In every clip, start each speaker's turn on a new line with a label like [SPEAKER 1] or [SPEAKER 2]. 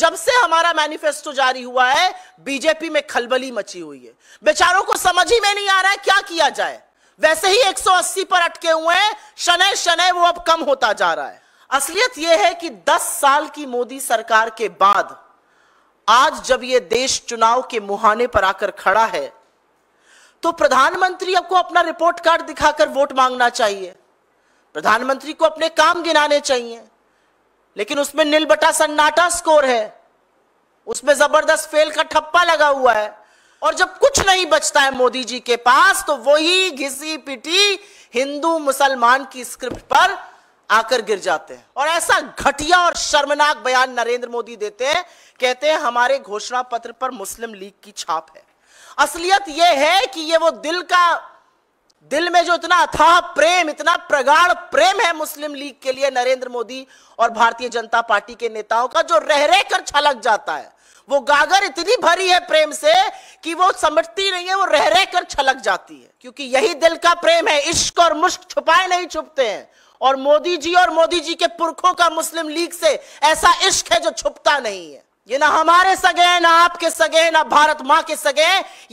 [SPEAKER 1] जब से हमारा मैनिफेस्टो जारी हुआ है बीजेपी में खलबली मची हुई है बेचारों को समझ ही में नहीं आ रहा है क्या किया जाए वैसे ही 180 पर अटके हुए हैं शनय शनै वो अब कम होता जा रहा है असलियत यह है कि 10 साल की मोदी सरकार के बाद आज जब ये देश चुनाव के मुहाने पर आकर खड़ा है तो प्रधानमंत्री को अपना रिपोर्ट कार्ड दिखाकर वोट मांगना चाहिए प्रधानमंत्री को अपने काम गिनाने चाहिए लेकिन उसमें नील बटा सन्नाटा स्कोर है उसमें जबरदस्त फेल का ठप्पा लगा हुआ है और जब कुछ नहीं बचता है मोदी जी के पास तो वही घिसी पिटी हिंदू मुसलमान की स्क्रिप्ट पर आकर गिर जाते हैं और ऐसा घटिया और शर्मनाक बयान नरेंद्र मोदी देते हैं कहते हैं हमारे घोषणा पत्र पर मुस्लिम लीग की छाप है असलियत यह है कि ये वो दिल का दिल में जो इतना अथाह प्रेम इतना प्रगाढ़ प्रेम है मुस्लिम लीग के लिए नरेंद्र मोदी और भारतीय जनता पार्टी के नेताओं का जो रह रह कर छलक जाता है वो गागर इतनी भरी है प्रेम से कि वो समझती नहीं है वो रह रह कर छलक जाती है क्योंकि यही दिल का प्रेम है इश्क और मुश्क छुपाए नहीं छुपते हैं और मोदी जी और मोदी जी के पुरखों का मुस्लिम लीग से ऐसा इश्क है जो छुपता नहीं है ये ना हमारे सगे ना आपके सगे ना भारत माँ के सगे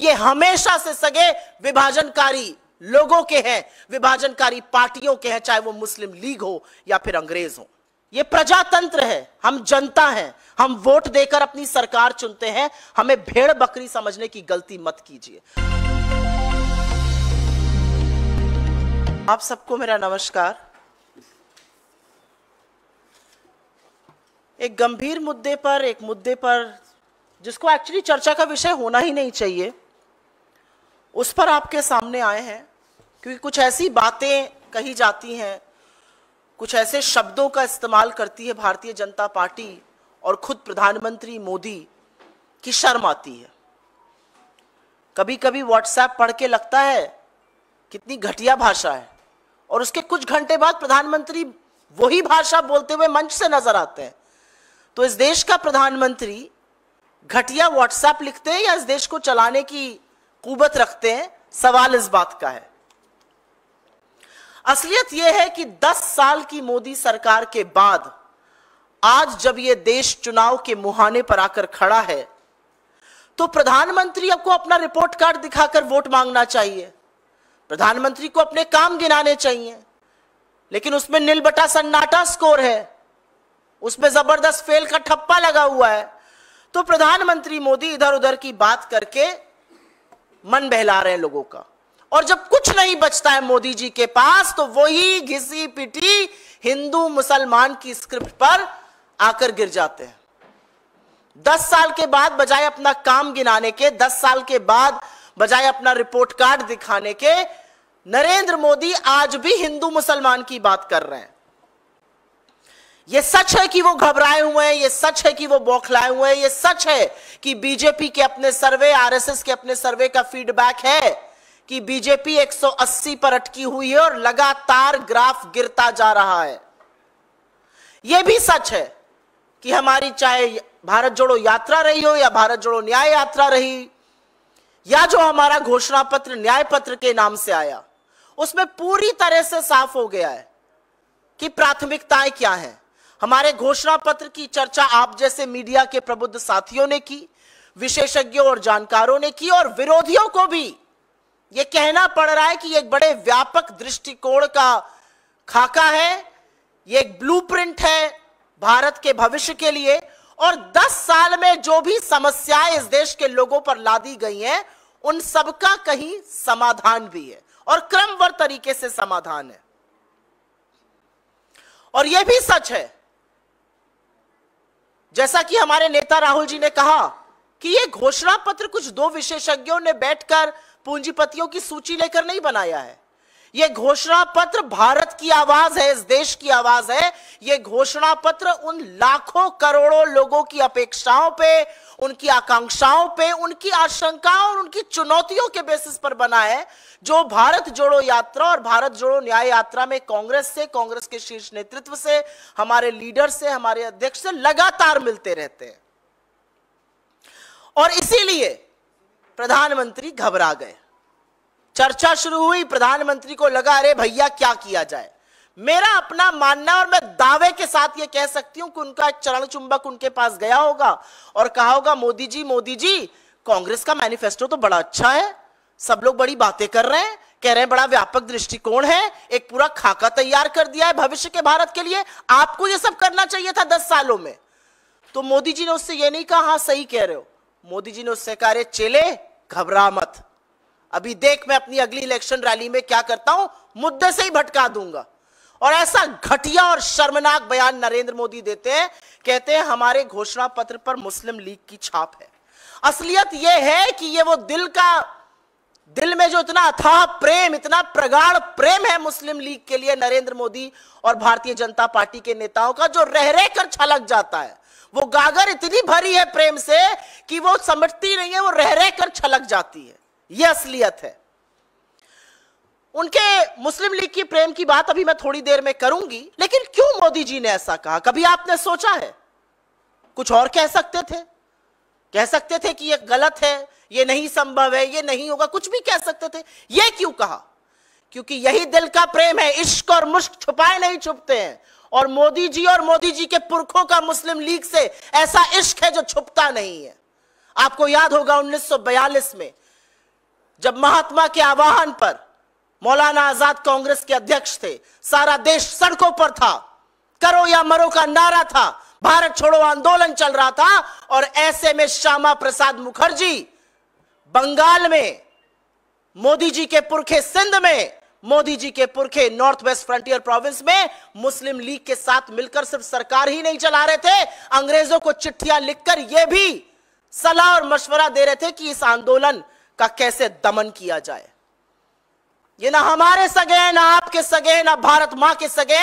[SPEAKER 1] ये हमेशा से सगे विभाजनकारी लोगों के हैं विभाजनकारी पार्टियों के हैं चाहे वो मुस्लिम लीग हो या फिर अंग्रेज हो ये प्रजातंत्र है हम जनता हैं हम वोट देकर अपनी सरकार चुनते हैं हमें भेड़ बकरी समझने की गलती मत कीजिए आप सबको मेरा नमस्कार एक गंभीर मुद्दे पर एक मुद्दे पर जिसको एक्चुअली चर्चा का विषय होना ही नहीं चाहिए उस पर आपके सामने आए हैं क्योंकि कुछ ऐसी बातें कही जाती हैं कुछ ऐसे शब्दों का इस्तेमाल करती है भारतीय जनता पार्टी और खुद प्रधानमंत्री मोदी की शर्म आती है कभी कभी व्हाट्सएप पढ़ के लगता है कितनी घटिया भाषा है और उसके कुछ घंटे बाद प्रधानमंत्री वही भाषा बोलते हुए मंच से नजर आते हैं तो इस देश का प्रधानमंत्री घटिया व्हाट्सएप लिखते हैं या इस देश को चलाने की कुबत रखते हैं सवाल इस बात का है असलियत यह है कि 10 साल की मोदी सरकार के बाद आज जब यह देश चुनाव के मुहाने पर आकर खड़ा है तो प्रधानमंत्री आपको अपना रिपोर्ट कार्ड दिखाकर वोट मांगना चाहिए प्रधानमंत्री को अपने काम गिनाने चाहिए लेकिन उसमें नीलबटा सन्नाटा स्कोर है उसमें जबरदस्त फेल का ठप्पा लगा हुआ है तो प्रधानमंत्री मोदी इधर उधर की बात करके मन बहला रहे हैं लोगों का और जब कुछ नहीं बचता है मोदी जी के पास तो वही घिसी पिटी हिंदू मुसलमान की स्क्रिप्ट पर आकर गिर जाते हैं दस साल के बाद बजाय अपना काम गिनाने के दस साल के बाद बजाय अपना रिपोर्ट कार्ड दिखाने के नरेंद्र मोदी आज भी हिंदू मुसलमान की बात कर रहे हैं यह सच है कि वो घबराए हुए हैं यह सच है कि वो बौखलाए हुए हैं यह सच है कि बीजेपी के अपने सर्वे आरएसएस के अपने सर्वे का फीडबैक है कि बीजेपी 180 पर अटकी हुई है और लगातार ग्राफ गिरता जा रहा है यह भी सच है कि हमारी चाहे भारत जोड़ो यात्रा रही हो या भारत जोड़ो न्याय यात्रा रही या जो हमारा घोषणा पत्र न्याय पत्र के नाम से आया उसमें पूरी तरह से साफ हो गया है कि प्राथमिकताएं क्या हैं हमारे घोषणा पत्र की चर्चा आप जैसे मीडिया के प्रबुद्ध साथियों ने की विशेषज्ञों और जानकारों ने की और विरोधियों को भी ये कहना पड़ रहा है कि एक बड़े व्यापक दृष्टिकोण का खाका है ये एक ब्लूप्रिंट है भारत के भविष्य के लिए और 10 साल में जो भी समस्याएं इस देश के लोगों पर लादी गई हैं उन सबका कहीं समाधान भी है और क्रमवर तरीके से समाधान है और यह भी सच है जैसा कि हमारे नेता राहुल जी ने कहा कि यह घोषणा पत्र कुछ दो विशेषज्ञों ने बैठकर पूंजीपतियों की सूची लेकर नहीं बनाया है यह घोषणा पत्र भारत की आवाज है इस देश की आवाज है यह घोषणा पत्र उन लाखों करोड़ों लोगों की अपेक्षाओं पे उनकी आकांक्षाओं पे उनकी आशंकाओं और उनकी चुनौतियों के बेसिस पर बना है जो भारत जोड़ो यात्रा और भारत जोड़ो न्याय यात्रा में कांग्रेस से कांग्रेस के शीर्ष नेतृत्व से हमारे लीडर से हमारे अध्यक्ष से लगातार मिलते रहते हैं और इसीलिए प्रधानमंत्री घबरा गए चर्चा शुरू हुई प्रधानमंत्री को लगा अरे भैया क्या किया जाए मेरा अपना मानना और मैं दावे के साथ ये कह सकती हूं कि उनका एक चरण चुंबक उनके पास गया होगा और कहा होगा मोदी जी मोदी जी कांग्रेस का मैनिफेस्टो तो बड़ा अच्छा है सब लोग बड़ी बातें कर रहे हैं कह रहे हैं बड़ा व्यापक दृष्टिकोण है एक पूरा खाका तैयार कर दिया है भविष्य के भारत के लिए आपको ये सब करना चाहिए था दस सालों में तो मोदी जी ने उससे ये नहीं कहा हाँ सही कह रहे हो मोदी जी ने उससे कहा चेले घबरा मत अभी देख मैं अपनी अगली इलेक्शन रैली में क्या करता हूं मुद्दे से ही भटका दूंगा और ऐसा घटिया और शर्मनाक बयान नरेंद्र मोदी देते हैं कहते हैं हमारे घोषणा पत्र पर मुस्लिम लीग की छाप है असलियत यह है कि ये वो दिल का दिल में जो इतना अथाह प्रेम इतना प्रगाढ़ प्रेम है मुस्लिम लीग के लिए नरेंद्र मोदी और भारतीय जनता पार्टी के नेताओं का जो रह रहकर कर छलक जाता है वो गागर इतनी भरी है प्रेम से कि वो समझती नहीं है वो रह रह कर छलक जाती है ये असलियत है उनके मुस्लिम लीग की प्रेम की बात अभी मैं थोड़ी देर में करूंगी लेकिन क्यों मोदी जी ने ऐसा कहा कभी आपने सोचा है कुछ और कह सकते थे कह सकते थे कि ये गलत है ये नहीं संभव है ये नहीं होगा कुछ भी कह सकते थे ये क्यों कहा क्योंकि यही दिल का प्रेम है इश्क और मुश्क छुपाए नहीं छुपते हैं और मोदी जी और मोदी जी के पुरखों का मुस्लिम लीग से ऐसा इश्क है जो छुपता नहीं है आपको याद होगा 1942 में जब महात्मा के आवाहन पर मौलाना आजाद कांग्रेस के अध्यक्ष थे सारा देश सड़कों पर था करो या मरो का नारा था भारत छोड़ो आंदोलन चल रहा था और ऐसे में श्यामा प्रसाद मुखर्जी बंगाल में मोदी जी के पुरखे सिंध में मोदी जी के पुरखे नॉर्थ वेस्ट फ्रंटियर प्रोविंस में मुस्लिम लीग के साथ मिलकर सिर्फ सरकार ही नहीं चला रहे थे अंग्रेजों को चिट्ठियां लिखकर यह भी सलाह और मशवरा दे रहे थे कि इस आंदोलन का कैसे दमन किया जाए ये ना हमारे सगे हैं ना आपके सगे ना भारत मां के सगे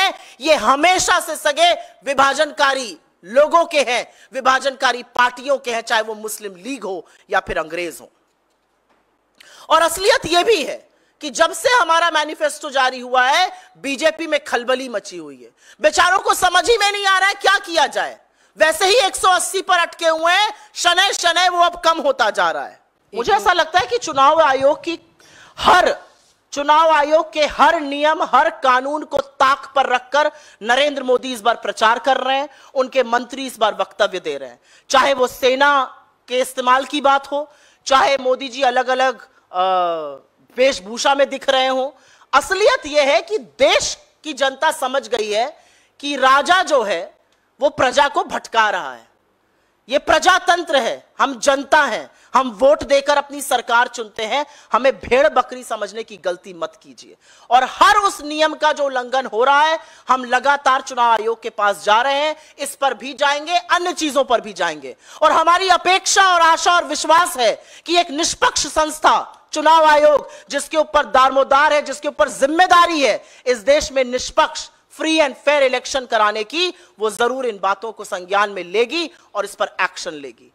[SPEAKER 1] ये हमेशा से सगे विभाजनकारी लोगों के हैं विभाजनकारी पार्टियों के हैं चाहे वो मुस्लिम लीग हो या फिर अंग्रेज हो और असलियत यह भी है कि जब से हमारा मैनिफेस्टो जारी हुआ है बीजेपी में खलबली मची हुई है बेचारों को समझ ही में नहीं आ रहा है क्या किया जाए वैसे ही 180 पर अटके हुए हैं शनै शनै वो अब कम होता जा रहा है मुझे ऐसा लगता है कि चुनाव आयोग की हर चुनाव आयोग के हर नियम हर कानून को ताक पर रखकर नरेंद्र मोदी इस बार प्रचार कर रहे हैं उनके मंत्री इस बार वक्तव्य दे रहे हैं चाहे वो सेना के इस्तेमाल की बात हो चाहे मोदी जी अलग अलग आ, वेशभूषा में दिख रहे हों असलियत यह है कि देश की जनता समझ गई है कि राजा जो है वो प्रजा को भटका रहा है ये प्रजातंत्र है हम जनता हैं हम वोट देकर अपनी सरकार चुनते हैं हमें भेड़ बकरी समझने की गलती मत कीजिए और हर उस नियम का जो उल्लंघन हो रहा है हम लगातार चुनाव आयोग के पास जा रहे हैं इस पर भी जाएंगे अन्य चीजों पर भी जाएंगे और हमारी अपेक्षा और आशा और विश्वास है कि एक निष्पक्ष संस्था चुनाव आयोग जिसके ऊपर दारमोदार है जिसके ऊपर जिम्मेदारी है इस देश में निष्पक्ष फ्री एंड फेयर इलेक्शन कराने की वो जरूर इन बातों को संज्ञान में लेगी और इस पर एक्शन लेगी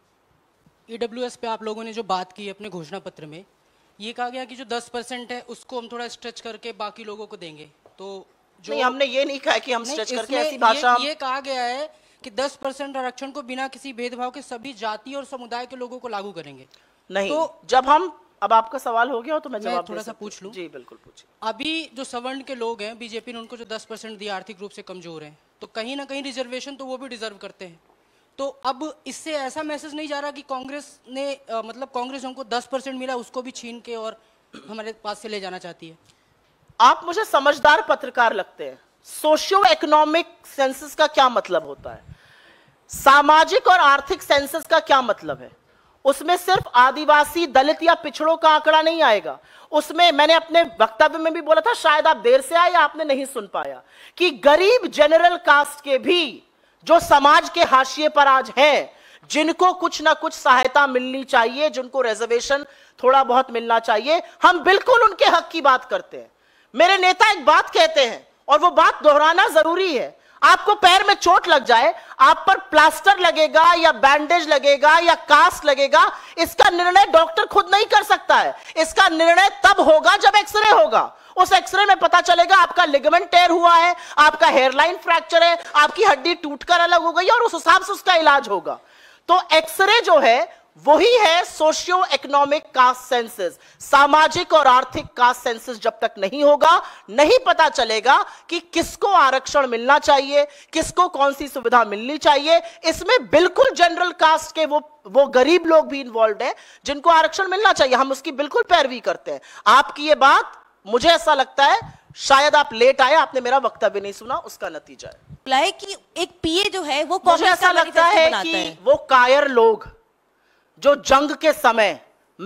[SPEAKER 1] ईडब्ल्यू e पे आप लोगों ने जो बात की अपने घोषणा पत्र में ये कहा गया कि जो 10 परसेंट है उसको हम थोड़ा स्ट्रेच करके बाकी लोगों को देंगे तो जो नहीं, हमने ये नहीं कहा कि हम स्ट्रेच करके ऐसी भाषा ये, ये कहा गया है कि 10 परसेंट आरक्षण को बिना किसी भेदभाव के सभी जाति और समुदाय के लोगों को लागू करेंगे नहीं तो जब हम अब आपका सवाल हो गया हो तो मैं मैं थोड़ा सा पूछ लूँ जी बिल्कुल पूछिए अभी जो सवर्ण के लोग हैं बीजेपी ने उनको जो दस परसेंट दिया आर्थिक रूप से कमजोर हैं तो कहीं ना कहीं रिजर्वेशन तो वो भी डिजर्व करते हैं तो अब इससे ऐसा मैसेज नहीं जा रहा कि कांग्रेस ने आ, मतलब कांग्रेस हमको दस परसेंट मिला उसको भी छीन के और हमारे पास से ले जाना चाहती है आप मुझे समझदार पत्रकार लगते हैं सोशियो इकोनॉमिक सेंसिस का क्या मतलब होता है सामाजिक और आर्थिक सेंसस का क्या मतलब है उसमें सिर्फ आदिवासी दलित या पिछड़ों का आंकड़ा नहीं आएगा उसमें मैंने अपने वक्तव्य में भी बोला था शायद आप देर से आए आपने नहीं सुन पाया कि गरीब जनरल कास्ट के भी जो समाज के हाशिए पर आज हैं जिनको कुछ ना कुछ सहायता मिलनी चाहिए जिनको रिजर्वेशन थोड़ा बहुत मिलना चाहिए हम बिल्कुल उनके हक की बात करते हैं मेरे नेता एक बात कहते हैं और वो बात दोहराना जरूरी है आपको पैर में चोट लग जाए आप पर प्लास्टर लगेगा या बैंडेज लगेगा या कास्ट लगेगा इसका निर्णय डॉक्टर खुद नहीं कर सकता है इसका निर्णय तब होगा जब एक्सरे होगा उस एक्सरे में पता चलेगा आपका लिगमेंट टेयर हुआ है आपका हेयरलाइन फ्रैक्चर है आपकी हड्डी टूटकर अलग हो गई और उस हिसाब से उसका इलाज होगा तो एक्सरे जो है वही है सोशियो इकोनॉमिक कास्ट सेंसिस सामाजिक और आर्थिक कास्ट सेंसिस जब तक नहीं होगा नहीं पता चलेगा कि किसको आरक्षण मिलना चाहिए किसको कौन सी सुविधा मिलनी चाहिए इसमें बिल्कुल जनरल कास्ट के वो वो गरीब लोग भी इन्वॉल्व हैं जिनको आरक्षण मिलना चाहिए हम उसकी बिल्कुल पैरवी करते हैं आपकी ये बात मुझे ऐसा लगता है शायद आप लेट आए आपने मेरा वक्तव्य नहीं सुना उसका नतीजा है कि एक पीए जो है वो मुझे ऐसा लगता है कि वो कायर लोग जो जंग के समय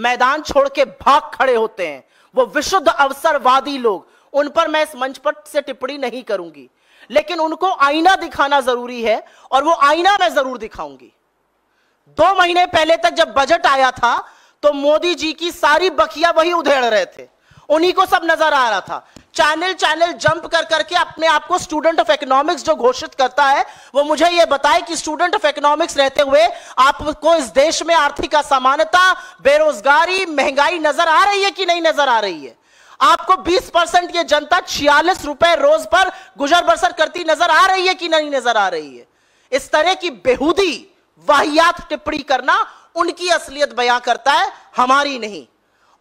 [SPEAKER 1] मैदान छोड़ के भाग खड़े होते हैं वो विशुद्ध अवसरवादी लोग उन पर मैं इस मंच पर से टिप्पणी नहीं करूंगी लेकिन उनको आईना दिखाना जरूरी है और वो आईना मैं जरूर दिखाऊंगी दो महीने पहले तक जब बजट आया था तो मोदी जी की सारी बखिया वही उधेड़ रहे थे उन्हीं को सब नजर आ रहा था चैनल चैनल जंप कर करके अपने आप को स्टूडेंट ऑफ इकोनॉमिक्स जो घोषित करता है वो मुझे ये बताए कि स्टूडेंट ऑफ इकोनॉमिक्स रहते हुए आपको इस देश में आर्थिक असमानता बेरोजगारी महंगाई नजर आ रही है कि नहीं नजर आ रही है आपको 20 परसेंट ये जनता छियालीस रुपए रोज पर गुजर बसर करती नजर आ रही है कि नहीं नजर आ रही है इस तरह की बेहूदी वाहियात टिप्पणी करना उनकी असलियत बयां करता है हमारी नहीं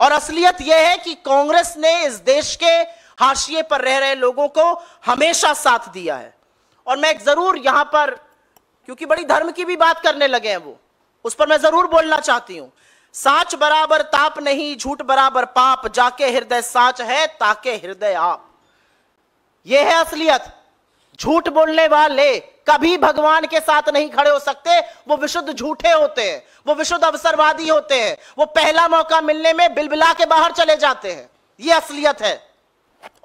[SPEAKER 1] और असलियत यह है कि कांग्रेस ने इस देश के हाशिए पर रह रहे लोगों को हमेशा साथ दिया है और मैं जरूर यहां पर क्योंकि बड़ी धर्म की भी बात करने लगे हैं वो उस पर मैं जरूर बोलना चाहती हूं साच बराबर ताप नहीं झूठ बराबर पाप जाके हृदय साच है ताके हृदय आप यह है असलियत झूठ बोलने वाले कभी भगवान के साथ नहीं खड़े हो सकते वो विशुद्ध झूठे होते हैं वो विशुद्ध अवसरवादी होते हैं वो पहला मौका मिलने में बिलबिला के बाहर चले जाते हैं ये असलियत है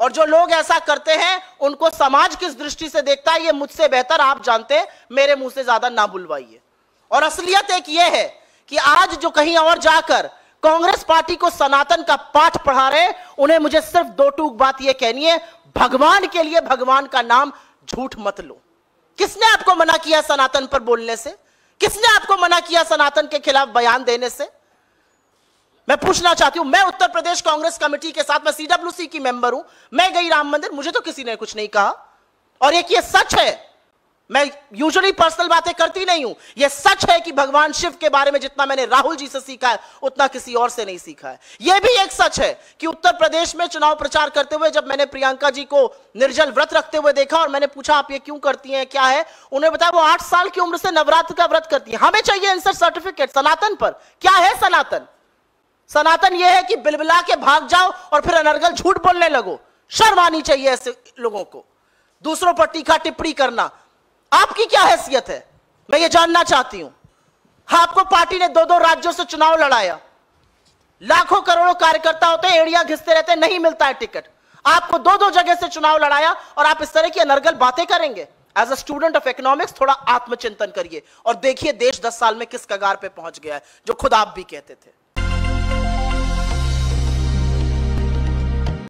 [SPEAKER 1] और जो लोग ऐसा करते हैं उनको समाज किस दृष्टि से देखता है ये मुझसे बेहतर आप जानते मेरे मुंह से ज्यादा ना बुलवाइए और असलियत एक ये है कि आज जो कहीं और जाकर कांग्रेस पार्टी को सनातन का पाठ पढ़ा रहे उन्हें मुझे सिर्फ दो टूक बात यह कहनी है भगवान के लिए भगवान का नाम झूठ मत लो किसने आपको मना किया सनातन पर बोलने से किसने आपको मना किया सनातन के खिलाफ बयान देने से मैं पूछना चाहती हूं मैं उत्तर प्रदेश कांग्रेस कमेटी के साथ मैं सीडब्ल्यूसी की मेंबर हूं मैं गई राम मंदिर मुझे तो किसी ने कुछ नहीं कहा और एक ये सच है मैं यूजुअली पर्सनल बातें करती नहीं हूं यह सच है कि भगवान शिव के बारे में जितना मैंने राहुल जी से सीखा है उतना किसी और से नहीं सीखा है यह भी एक सच है कि उत्तर प्रदेश में चुनाव प्रचार करते हुए जब मैंने प्रियंका जी को निर्जल व्रत रखते हुए देखा और मैंने पूछा आप ये क्यों करती हैं क्या है उन्हें बताया वो आठ साल की उम्र से नवरात्र का व्रत करती है हमें चाहिए आंसर सर्टिफिकेट सनातन पर क्या है सनातन सनातन यह है कि बिलबिला के भाग जाओ और फिर अनर्गल झूठ बोलने लगो शर्म आनी चाहिए ऐसे लोगों को दूसरों पर टीका टिप्पणी करना आपकी क्या हैसियत है मैं ये जानना चाहती हूं हाँ आपको पार्टी ने दो दो राज्यों से चुनाव लड़ाया लाखों करोड़ों कार्यकर्ता होते हैं एड़िया घिसते रहते हैं नहीं मिलता है टिकट आपको दो दो जगह से चुनाव लड़ाया और आप इस तरह की अनर्गल बातें करेंगे as a student of economics थोड़ा आत्मचिंतन करिए और देखिए देश दस साल में किस कगार पर पहुंच गया है जो खुद आप भी कहते थे